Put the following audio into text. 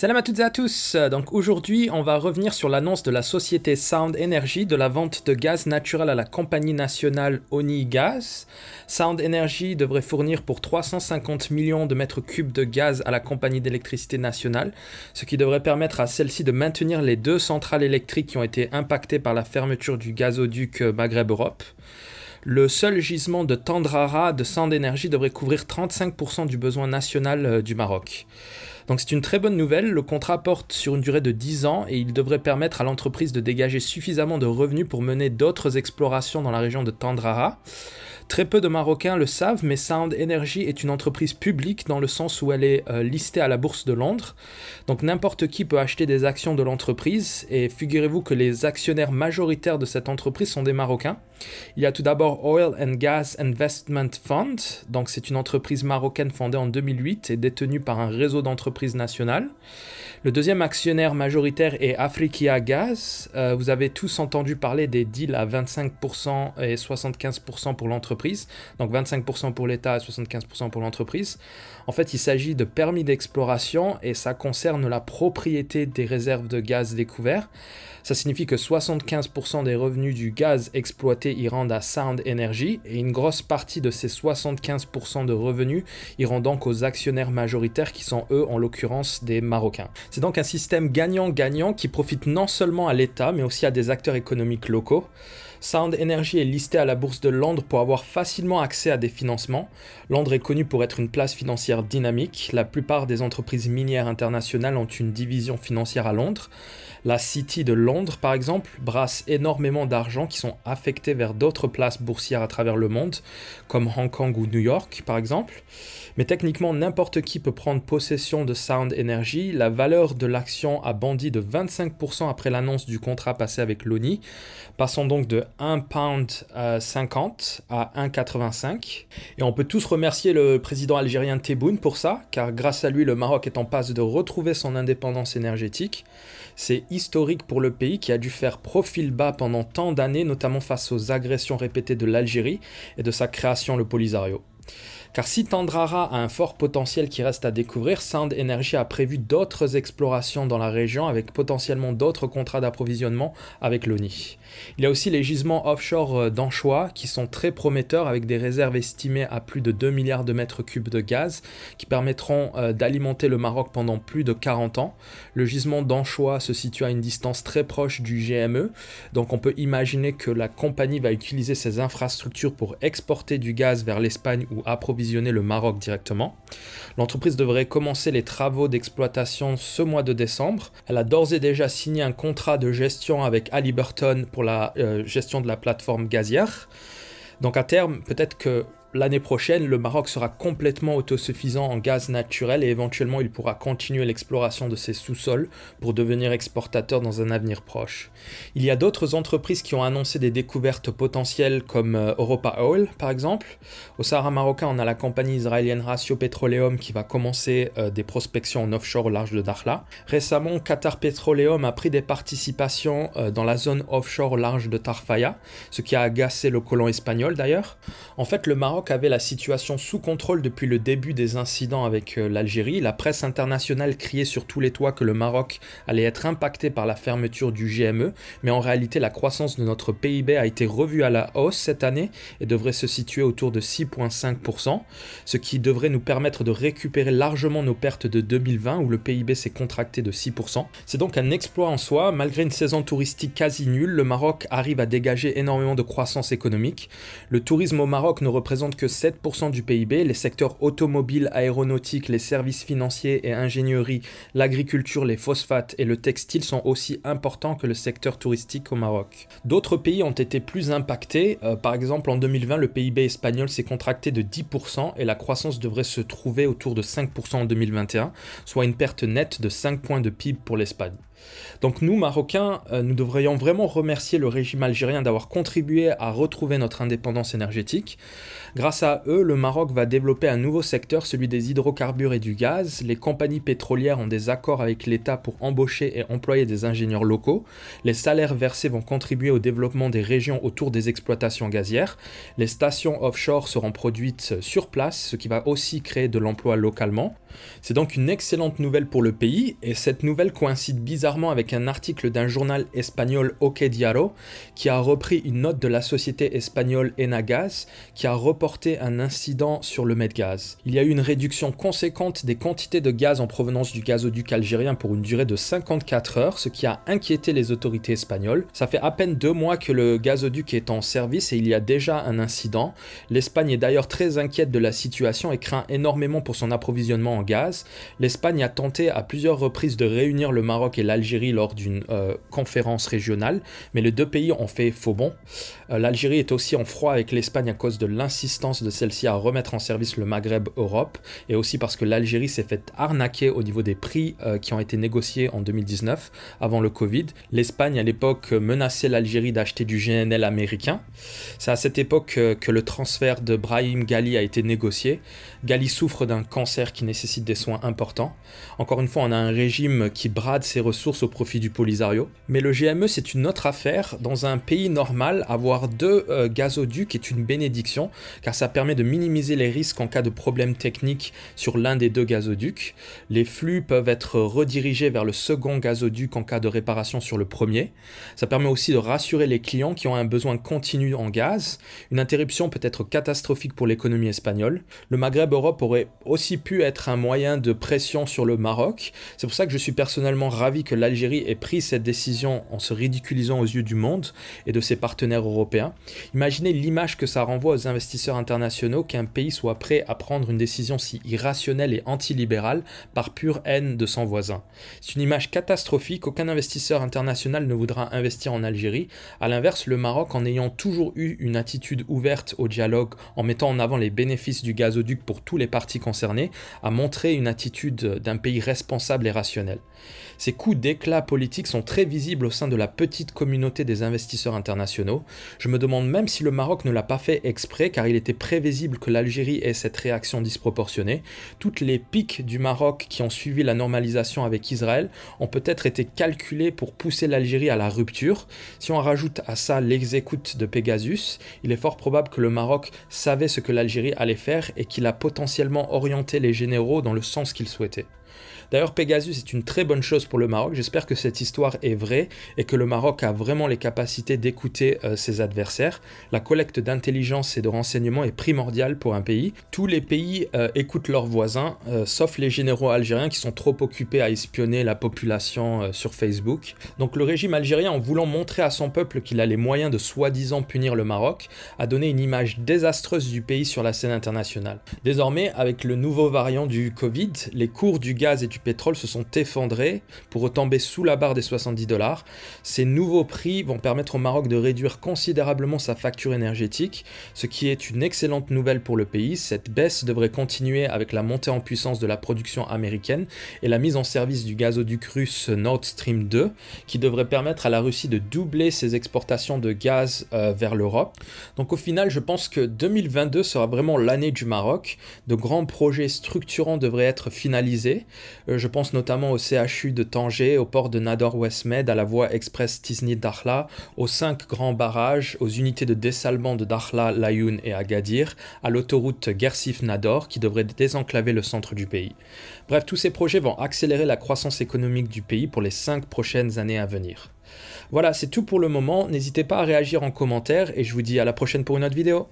Salam à toutes et à tous Donc aujourd'hui, on va revenir sur l'annonce de la société Sound Energy de la vente de gaz naturel à la compagnie nationale ONI Gaz. Sound Energy devrait fournir pour 350 millions de mètres cubes de gaz à la compagnie d'électricité nationale, ce qui devrait permettre à celle-ci de maintenir les deux centrales électriques qui ont été impactées par la fermeture du gazoduc euh, Maghreb-Europe. Le seul gisement de Tandrara de Sound Energy devrait couvrir 35% du besoin national euh, du Maroc. Donc c'est une très bonne nouvelle, le contrat porte sur une durée de 10 ans et il devrait permettre à l'entreprise de dégager suffisamment de revenus pour mener d'autres explorations dans la région de Tandrara. Très peu de Marocains le savent, mais Sound Energy est une entreprise publique dans le sens où elle est euh, listée à la Bourse de Londres. Donc n'importe qui peut acheter des actions de l'entreprise et figurez-vous que les actionnaires majoritaires de cette entreprise sont des Marocains. Il y a tout d'abord Oil and Gas Investment Fund, donc c'est une entreprise marocaine fondée en 2008 et détenue par un réseau d'entreprises nationales. Le deuxième actionnaire majoritaire est Afrikia Gas. Euh, vous avez tous entendu parler des deals à 25% et 75% pour l'entreprise donc 25% pour l'État et 75% pour l'entreprise. En fait, il s'agit de permis d'exploration et ça concerne la propriété des réserves de gaz découvertes. Ça signifie que 75% des revenus du gaz exploité iront à Sound Energy et une grosse partie de ces 75% de revenus iront donc aux actionnaires majoritaires qui sont eux en l'occurrence des Marocains. C'est donc un système gagnant-gagnant qui profite non seulement à l'État mais aussi à des acteurs économiques locaux. Sound Energy est listé à la bourse de Londres pour avoir facilement accès à des financements. Londres est connu pour être une place financière dynamique. La plupart des entreprises minières internationales ont une division financière à Londres. La City de Londres, par exemple, brasse énormément d'argent qui sont affectés vers d'autres places boursières à travers le monde, comme Hong Kong ou New York, par exemple. Mais techniquement, n'importe qui peut prendre possession de Sound Energy. La valeur de l'action a bondi de 25% après l'annonce du contrat passé avec l'ONI, passant donc de pound 50 euh, à 1,85. Et on peut tous remercier le président algérien Tebboune pour ça, car grâce à lui, le Maroc est en passe de retrouver son indépendance énergétique. C'est historique pour le pays qui a dû faire profil bas pendant tant d'années, notamment face aux agressions répétées de l'Algérie et de sa création, le Polisario. Car si Tandrara a un fort potentiel qui reste à découvrir, Sound Energy a prévu d'autres explorations dans la région avec potentiellement d'autres contrats d'approvisionnement avec l'ONI. Il y a aussi les gisements offshore euh, d'Anchois qui sont très prometteurs avec des réserves estimées à plus de 2 milliards de mètres cubes de gaz qui permettront euh, d'alimenter le Maroc pendant plus de 40 ans. Le gisement d'Anchois se situe à une distance très proche du GME, donc on peut imaginer que la compagnie va utiliser ses infrastructures pour exporter du gaz vers l'Espagne ou approvisionner le Maroc directement. L'entreprise devrait commencer les travaux d'exploitation ce mois de décembre. Elle a d'ores et déjà signé un contrat de gestion avec Burton pour la euh, gestion de la plateforme gazière. Donc à terme, peut-être que l'année prochaine, le Maroc sera complètement autosuffisant en gaz naturel et éventuellement il pourra continuer l'exploration de ses sous-sols pour devenir exportateur dans un avenir proche. Il y a d'autres entreprises qui ont annoncé des découvertes potentielles comme euh, Europa Oil par exemple. Au Sahara marocain, on a la compagnie israélienne Ratio Petroleum qui va commencer euh, des prospections en offshore au large de Dakhla. Récemment, Qatar Petroleum a pris des participations euh, dans la zone offshore au large de Tarfaya, ce qui a agacé le colon espagnol d'ailleurs. En fait, le Maroc avait la situation sous contrôle depuis le début des incidents avec euh, l'Algérie. La presse internationale criait sur tous les toits que le Maroc allait être impacté par la fermeture du GME, mais en réalité la croissance de notre PIB a été revue à la hausse cette année et devrait se situer autour de 6,5%, ce qui devrait nous permettre de récupérer largement nos pertes de 2020 où le PIB s'est contracté de 6%. C'est donc un exploit en soi, malgré une saison touristique quasi nulle, le Maroc arrive à dégager énormément de croissance économique. Le tourisme au Maroc ne représente que 7% du PIB, les secteurs automobiles, aéronautiques, les services financiers et ingénierie, l'agriculture, les phosphates et le textile sont aussi importants que le secteur touristique au Maroc. D'autres pays ont été plus impactés, euh, par exemple en 2020 le PIB espagnol s'est contracté de 10% et la croissance devrait se trouver autour de 5% en 2021, soit une perte nette de 5 points de PIB pour l'Espagne. Donc nous, Marocains, euh, nous devrions vraiment remercier le régime algérien d'avoir contribué à retrouver notre indépendance énergétique. Grâce à eux, le Maroc va développer un nouveau secteur, celui des hydrocarbures et du gaz. Les compagnies pétrolières ont des accords avec l'État pour embaucher et employer des ingénieurs locaux. Les salaires versés vont contribuer au développement des régions autour des exploitations gazières. Les stations offshore seront produites sur place, ce qui va aussi créer de l'emploi localement. C'est donc une excellente nouvelle pour le pays et cette nouvelle coïncide bizarrement avec un article d'un journal espagnol ok Diaro qui a repris une note de la société espagnole Enagas, qui a reporté un incident sur le gaz. Il y a eu une réduction conséquente des quantités de gaz en provenance du gazoduc algérien pour une durée de 54 heures, ce qui a inquiété les autorités espagnoles. Ça fait à peine deux mois que le gazoduc est en service et il y a déjà un incident. L'Espagne est d'ailleurs très inquiète de la situation et craint énormément pour son approvisionnement en gaz. L'Espagne a tenté à plusieurs reprises de réunir le Maroc et l'Algérie l'Algérie lors d'une euh, conférence régionale, mais les deux pays ont fait faux bon. Euh, L'Algérie est aussi en froid avec l'Espagne à cause de l'insistance de celle-ci à remettre en service le Maghreb Europe, et aussi parce que l'Algérie s'est faite arnaquer au niveau des prix euh, qui ont été négociés en 2019, avant le Covid. L'Espagne à l'époque menaçait l'Algérie d'acheter du GNL américain. C'est à cette époque que le transfert de Brahim gali a été négocié. gali souffre d'un cancer qui nécessite des soins importants. Encore une fois, on a un régime qui brade ses ressources au profit du Polisario. Mais le GME, c'est une autre affaire. Dans un pays normal, avoir deux euh, gazoducs est une bénédiction, car ça permet de minimiser les risques en cas de problème technique sur l'un des deux gazoducs. Les flux peuvent être redirigés vers le second gazoduc en cas de réparation sur le premier. Ça permet aussi de rassurer les clients qui ont un besoin continu en gaz. Une interruption peut être catastrophique pour l'économie espagnole. Le Maghreb Europe aurait aussi pu être un moyen de pression sur le Maroc. C'est pour ça que je suis personnellement ravi que l'Algérie ait pris cette décision en se ridiculisant aux yeux du monde et de ses partenaires européens. Imaginez l'image que ça renvoie aux investisseurs internationaux qu'un pays soit prêt à prendre une décision si irrationnelle et antilibérale par pure haine de son voisin. C'est une image catastrophique, aucun investisseur international ne voudra investir en Algérie. À l'inverse, le Maroc, en ayant toujours eu une attitude ouverte au dialogue, en mettant en avant les bénéfices du gazoduc pour tous les parties concernées, a montré une attitude d'un pays responsable et rationnel. Ces coups éclats politiques sont très visibles au sein de la petite communauté des investisseurs internationaux. Je me demande même si le Maroc ne l'a pas fait exprès car il était prévisible que l'Algérie ait cette réaction disproportionnée. Toutes les pics du Maroc qui ont suivi la normalisation avec Israël ont peut-être été calculées pour pousser l'Algérie à la rupture. Si on rajoute à ça l'exécute de Pegasus, il est fort probable que le Maroc savait ce que l'Algérie allait faire et qu'il a potentiellement orienté les généraux dans le sens qu'il souhaitait. D'ailleurs, Pegasus est une très bonne chose pour le Maroc. J'espère que cette histoire est vraie et que le Maroc a vraiment les capacités d'écouter euh, ses adversaires. La collecte d'intelligence et de renseignements est primordiale pour un pays. Tous les pays euh, écoutent leurs voisins, euh, sauf les généraux algériens qui sont trop occupés à espionner la population sur Facebook. Donc le régime algérien, en voulant montrer à son peuple qu'il a les moyens de soi-disant punir le Maroc, a donné une image désastreuse du pays sur la scène internationale. Désormais, avec le nouveau variant du Covid, les cours du gaz et du pétrole se sont effondrés pour retomber sous la barre des 70 dollars. Ces nouveaux prix vont permettre au Maroc de réduire considérablement sa facture énergétique, ce qui est une excellente nouvelle pour le pays. Cette baisse devrait continuer avec la montée en puissance de la production américaine et la mise en service du gazoduc russe Nord Stream 2, qui devrait permettre à la Russie de doubler ses exportations de gaz euh, vers l'Europe. Donc au final, je pense que 2022 sera vraiment l'année du Maroc. De grands projets structurants devraient être finalisés. Euh, je pense notamment au CHU de Tanger, au port de Nador Westmed, à la voie express Tizni Dakhla, aux cinq grands barrages, aux unités de dessalement de Dakhla, Layoun et Agadir, à l'autoroute Gersif Nador qui devrait désenclaver le centre du pays. Bref, tous ces projets vont accélérer la croissance économique du pays pour les cinq prochaines années à venir. Voilà, c'est tout pour le moment. N'hésitez pas à réagir en commentaire et je vous dis à la prochaine pour une autre vidéo.